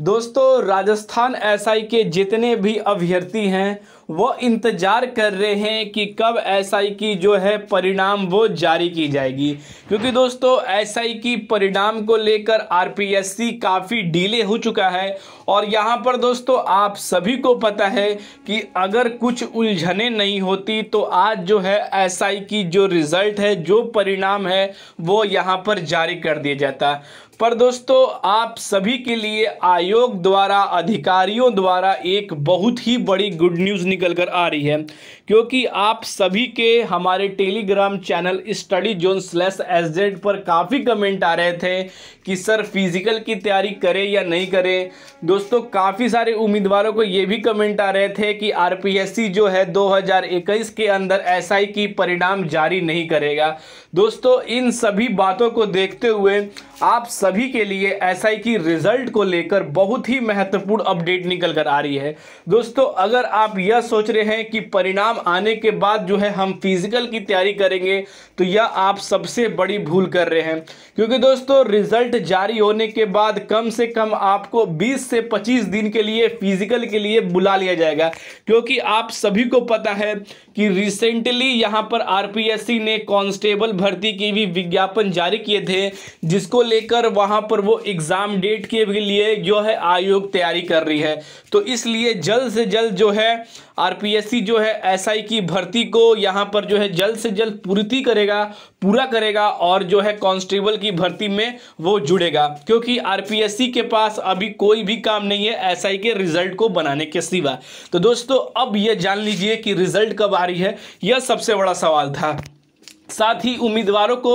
दोस्तों राजस्थान एसआई के जितने भी अभ्यर्थी हैं वो इंतज़ार कर रहे हैं कि कब एसआई की जो है परिणाम वो जारी की जाएगी क्योंकि दोस्तों एसआई की परिणाम को लेकर आरपीएससी काफ़ी डीले हो चुका है और यहाँ पर दोस्तों आप सभी को पता है कि अगर कुछ उलझने नहीं होती तो आज जो है एसआई की जो रिज़ल्ट है जो परिणाम है वो यहाँ पर जारी कर दिया जाता पर दोस्तों आप सभी के लिए आयोग द्वारा अधिकारियों द्वारा एक बहुत ही बड़ी गुड न्यूज़ निकल कर आ रही है क्योंकि आप सभी के हमारे Telegram channel study zone slash S पर काफ़ी कमेंट आ रहे थे कि सर फिज़िकल की तैयारी करें या नहीं करें दोस्तों काफ़ी सारे उम्मीदवारों को ये भी कमेंट आ रहे थे कि आर जो है दो के अंदर एस की परिणाम जारी नहीं करेगा दोस्तों इन सभी बातों को देखते हुए आप सभी के लिए एसआई की रिजल्ट को लेकर बहुत ही महत्वपूर्ण अपडेट निकल कर आ रही है दोस्तों अगर आप यह सोच रहे हैं कि परिणाम आने के बाद जो है हम फिजिकल की तैयारी करेंगे तो यह आप सबसे बड़ी भूल कर रहे हैं क्योंकि दोस्तों रिजल्ट जारी होने के बाद कम से कम आपको 20 से 25 दिन के लिए फिजिकल के लिए बुला लिया जाएगा क्योंकि आप सभी को पता है कि रिसेंटली यहाँ पर आर ने कॉन्स्टेबल भर्ती की भी विज्ञापन जारी किए थे जिसको लेकर वहां पर वो एग्ज़ाम डेट के लिए जो है आयोग तैयारी कर रही है तो इसलिए जल्द से जल्द जो है आरपीएससी जो है एसआई की भर्ती को यहाँ पर जो है जल्द से जल्द पूर्ति करेगा पूरा करेगा और जो है कांस्टेबल की भर्ती में वो जुड़ेगा क्योंकि आरपीएससी के पास अभी कोई भी काम नहीं है एसआई के रिजल्ट को बनाने के सिवा तो दोस्तों अब ये जान लीजिए कि रिजल्ट कब आ रही है यह सबसे बड़ा सवाल था साथ ही उम्मीदवारों को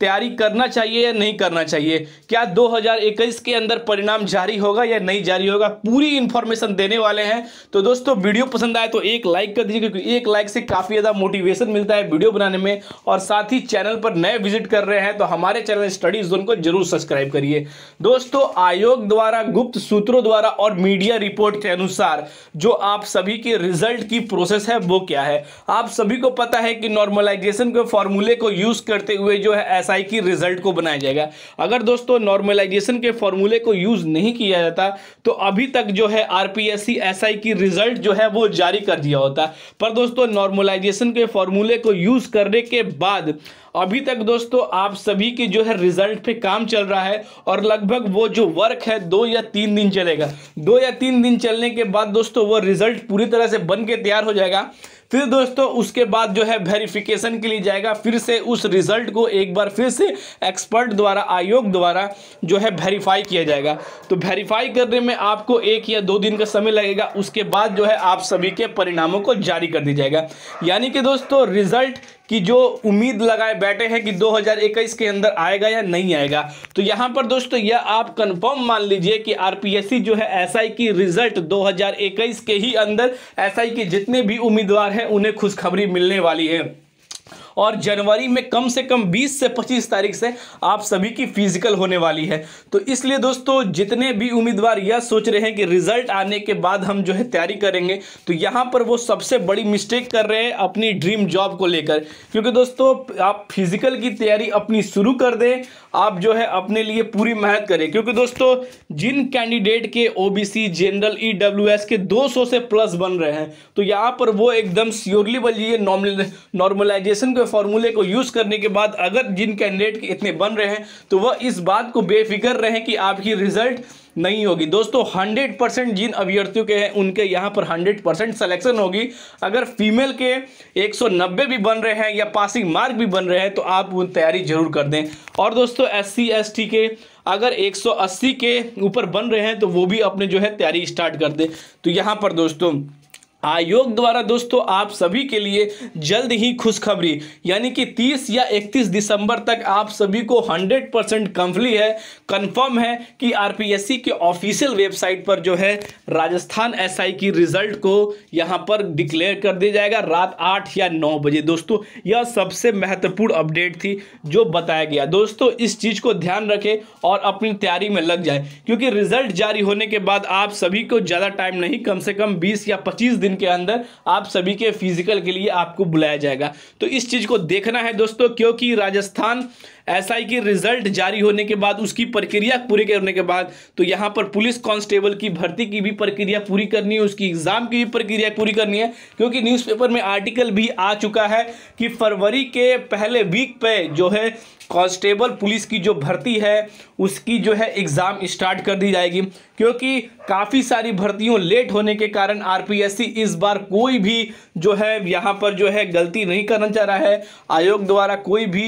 तैयारी करना चाहिए या नहीं करना चाहिए क्या 2021 के अंदर परिणाम जारी होगा या नहीं जारी होगा पूरी इंफॉर्मेशन देने वाले हैं तो दोस्तों वीडियो पसंद आए तो एक लाइक कर दीजिए क्योंकि एक लाइक से काफ़ी ज़्यादा मोटिवेशन मिलता है वीडियो बनाने में और साथ ही चैनल पर नए विजिट कर रहे हैं तो हमारे चैनल स्टडी जोन को जरूर सब्सक्राइब करिए दोस्तों आयोग द्वारा गुप्त सूत्रों द्वारा और मीडिया रिपोर्ट के अनुसार जो आप सभी के रिजल्ट की प्रोसेस है वो क्या है आप सभी को पता है कि नॉर्मलाइजेशन के फॉर्मूले को यूज करते हुए जो है एसआई की रिजल्ट को बनाया जाएगा अगर दोस्तों नॉर्मलाइजेशन के फॉर्मूले को यूज़ नहीं किया जाता तो अभी तक जो है आरपीएससी एसआई की रिजल्ट जो है वो जारी कर दिया होता पर दोस्तों नॉर्मलाइजेशन के फॉर्मूले को यूज़ करने के बाद अभी तक दोस्तों आप सभी के जो है रिजल्ट पे काम चल रहा है और लगभग वो जो वर्क है दो या तीन दिन चलेगा दो या तीन दिन चलने के बाद दोस्तों वो रिजल्ट पूरी तरह से बन के तैयार हो जाएगा फिर दोस्तों उसके बाद जो है वेरिफिकेशन के लिए जाएगा फिर से उस रिजल्ट को एक बार फिर से एक्सपर्ट द्वारा आयोग द्वारा जो है वेरीफाई किया जाएगा तो वेरीफाई करने में आपको एक या दो दिन का समय लगेगा उसके बाद जो है आप सभी के परिणामों को जारी कर दी जाएगा यानी कि दोस्तों रिजल्ट कि जो उम्मीद लगाए बैठे हैं कि 2021 के अंदर आएगा या नहीं आएगा तो यहाँ पर दोस्तों यह आप कंफर्म मान लीजिए कि आरपीएससी जो है एसआई की रिजल्ट 2021 के ही अंदर एसआई के जितने भी उम्मीदवार हैं उन्हें खुशखबरी मिलने वाली है और जनवरी में कम से कम 20 से 25 तारीख से आप सभी की फिजिकल होने वाली है तो इसलिए दोस्तों जितने भी उम्मीदवार यह सोच रहे हैं कि रिजल्ट आने के बाद हम जो है तैयारी करेंगे तो यहाँ पर वो सबसे बड़ी मिस्टेक कर रहे हैं अपनी ड्रीम जॉब को लेकर क्योंकि दोस्तों आप फिजिकल की तैयारी अपनी शुरू कर दें आप जो है अपने लिए पूरी मेहनत करें क्योंकि दोस्तों जिन कैंडिडेट के ओबीसी जनरल ईडब्ल्यूएस के 200 से प्लस बन रहे हैं तो यहाँ पर वो एकदम श्योरली बोलिए नॉर्मलाइजेशन के हुए फॉर्मूले को यूज़ करने के बाद अगर जिन कैंडिडेट के इतने बन रहे हैं तो वह इस बात को बेफिक्र रहे कि आपकी रिजल्ट नहीं होगी दोस्तों 100 परसेंट जिन अभ्यर्थियों के हैं उनके यहाँ पर 100 परसेंट सलेक्शन होगी अगर फीमेल के 190 भी बन रहे हैं या पासिंग मार्क भी बन रहे हैं तो आप उन तैयारी जरूर कर दें और दोस्तों एस सी के अगर 180 के ऊपर बन रहे हैं तो वो भी अपने जो है तैयारी स्टार्ट कर दें तो यहाँ पर दोस्तों आयोग द्वारा दोस्तों आप सभी के लिए जल्द ही खुशखबरी यानी कि 30 या 31 दिसंबर तक आप सभी को 100 परसेंट कंफली है कंफर्म है कि आरपीएससी के ऑफिशियल वेबसाइट पर जो है राजस्थान एसआई की रिजल्ट को यहां पर डिक्लेयर कर दिया जाएगा रात आठ या नौ बजे दोस्तों यह सबसे महत्वपूर्ण अपडेट थी जो बताया गया दोस्तों इस चीज़ को ध्यान रखें और अपनी तैयारी में लग जाए क्योंकि रिजल्ट जारी होने के बाद आप सभी को ज़्यादा टाइम नहीं कम से कम बीस या पच्चीस दिन दिन के अंदर आप सभी के फिजिकल के लिए आपको बुलाया जाएगा तो इस चीज़ को देखना है दोस्तों क्योंकि राजस्थान एस आई की रिजल्ट जारी होने के बाद उसकी प्रक्रिया पूरी करने के बाद तो यहाँ पर पुलिस कांस्टेबल की भर्ती की भी प्रक्रिया पूरी करनी है उसकी एग्जाम की भी प्रक्रिया पूरी करनी है क्योंकि न्यूज़पेपर में आर्टिकल भी आ चुका है कि फरवरी के पहले वीक पे जो है कांस्टेबल पुलिस की जो भर्ती है उसकी जो है एग्ज़ाम स्टार्ट कर दी जाएगी क्योंकि काफ़ी सारी भर्तियों लेट होने के कारण आरपीएससी इस बार कोई भी जो है यहाँ पर जो है गलती नहीं करना चाह रहा है आयोग द्वारा कोई भी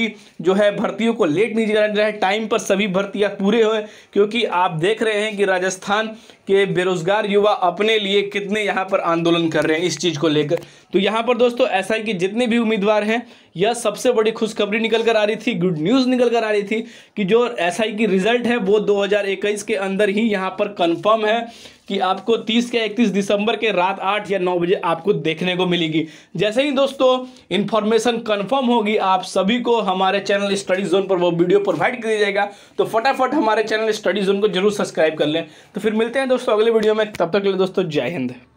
जो है भर्तियों को लेट नहीं करना चाह रहा है टाइम पर सभी भर्तियाँ पूरे हुए क्योंकि आप देख रहे हैं कि राजस्थान के बेरोजगार युवा अपने लिए कितने यहाँ पर आंदोलन कर रहे हैं इस चीज़ को लेकर तो यहाँ पर दोस्तों ऐसा है कि जितने भी उम्मीदवार हैं यह सबसे बड़ी खुशखबरी निकल कर आ रही थी गुड न्यूज़ निकल कर आ रही थी कि जो एस की रिजल्ट है वो 2021 के अंदर ही यहाँ पर कंफर्म है कि आपको 30 या 31 दिसंबर के रात 8 या 9 बजे आपको देखने को मिलेगी जैसे ही दोस्तों इन्फॉर्मेशन कन्फर्म होगी आप सभी को हमारे चैनल स्टडी जोन पर वो वीडियो प्रोवाइड कर जाएगा तो फटाफट हमारे चैनल स्टडी जोन को जरूर सब्सक्राइब कर लें तो फिर मिलते हैं दोस्तों अगले वीडियो में तब तक के लिए दोस्तों जय हिंद